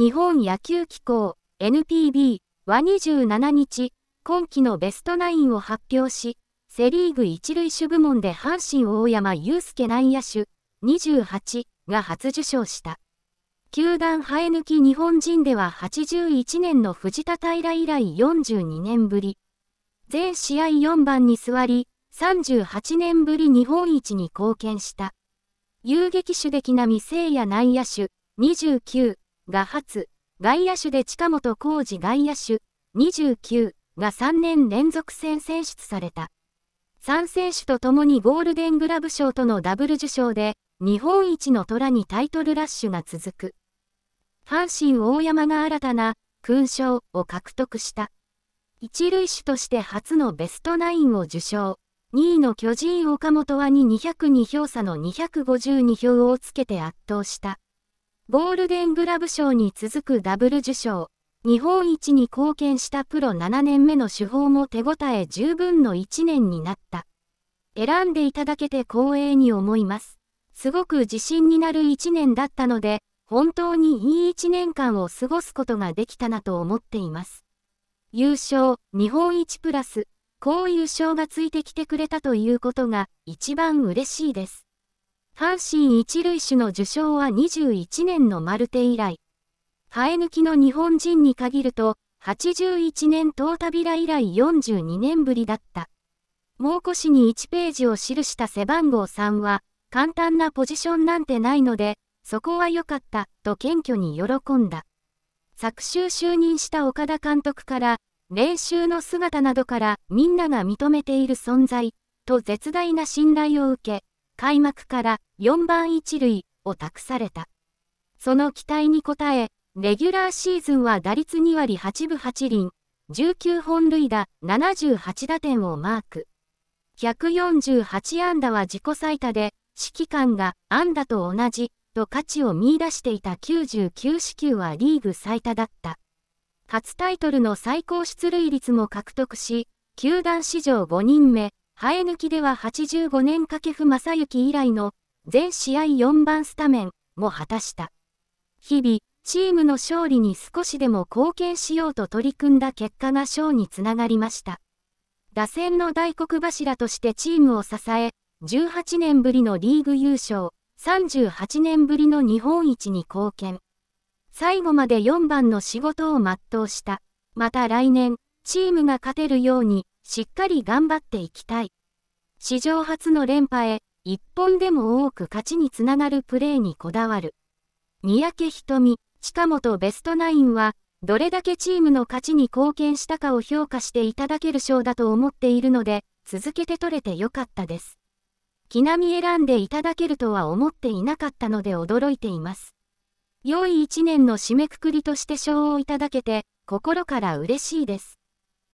日本野球機構 NPB は27日、今季のベストナインを発表し、セリーグ一塁手部門で阪神大山祐介内野手28が初受賞した。球団生え抜き日本人では81年の藤田平以来42年ぶり。全試合4番に座り、38年ぶり日本一に貢献した。遊撃手的な未成也内野手29が初、外野手で近本浩二外野手、29が3年連続戦選出された。3選手と共にゴールデングラブ賞とのダブル受賞で、日本一の虎にタイトルラッシュが続く。阪神大山が新たな勲章を獲得した。一塁手として初のベストナインを受賞。2位の巨人岡本はに202票差の252票をつけて圧倒した。ゴールデングラブ賞に続くダブル受賞。日本一に貢献したプロ7年目の手法も手応え十分の1年になった。選んでいただけて光栄に思います。すごく自信になる1年だったので、本当にいい1年間を過ごすことができたなと思っています。優勝、日本一プラス、こういう賞がついてきてくれたということが一番嬉しいです。阪神一塁手の受賞は21年のマルテ以来。生え抜きの日本人に限ると、81年トータビラ以来42年ぶりだった。猛虎市に1ページを記した背番号3は、簡単なポジションなんてないので、そこは良かった、と謙虚に喜んだ。昨週就任した岡田監督から、練習の姿などからみんなが認めている存在、と絶大な信頼を受け、開幕から4番一塁を託された。その期待に応え、レギュラーシーズンは打率2割8分8厘、19本塁打、78打点をマーク。148安打は自己最多で、指揮官が安打と同じと価値を見出していた99四球はリーグ最多だった。初タイトルの最高出塁率も獲得し、球団史上5人目、生え抜きでは85年掛布正幸以来の全試合4番スタメンも果たした。日々、チームの勝利に少しでも貢献しようと取り組んだ結果が賞につながりました。打線の大黒柱としてチームを支え、18年ぶりのリーグ優勝、38年ぶりの日本一に貢献。最後まで4番の仕事を全うした。また来年、チームが勝てるように、しっかり頑張っていきたい。史上初の連覇へ、一本でも多く勝ちにつながるプレーにこだわる。三宅瞳、近本ベストナインは、どれだけチームの勝ちに貢献したかを評価していただける賞だと思っているので、続けて取れてよかったです。木並選んでいただけるとは思っていなかったので驚いています。良い一年の締めくくりとして賞をいただけて、心から嬉しいです。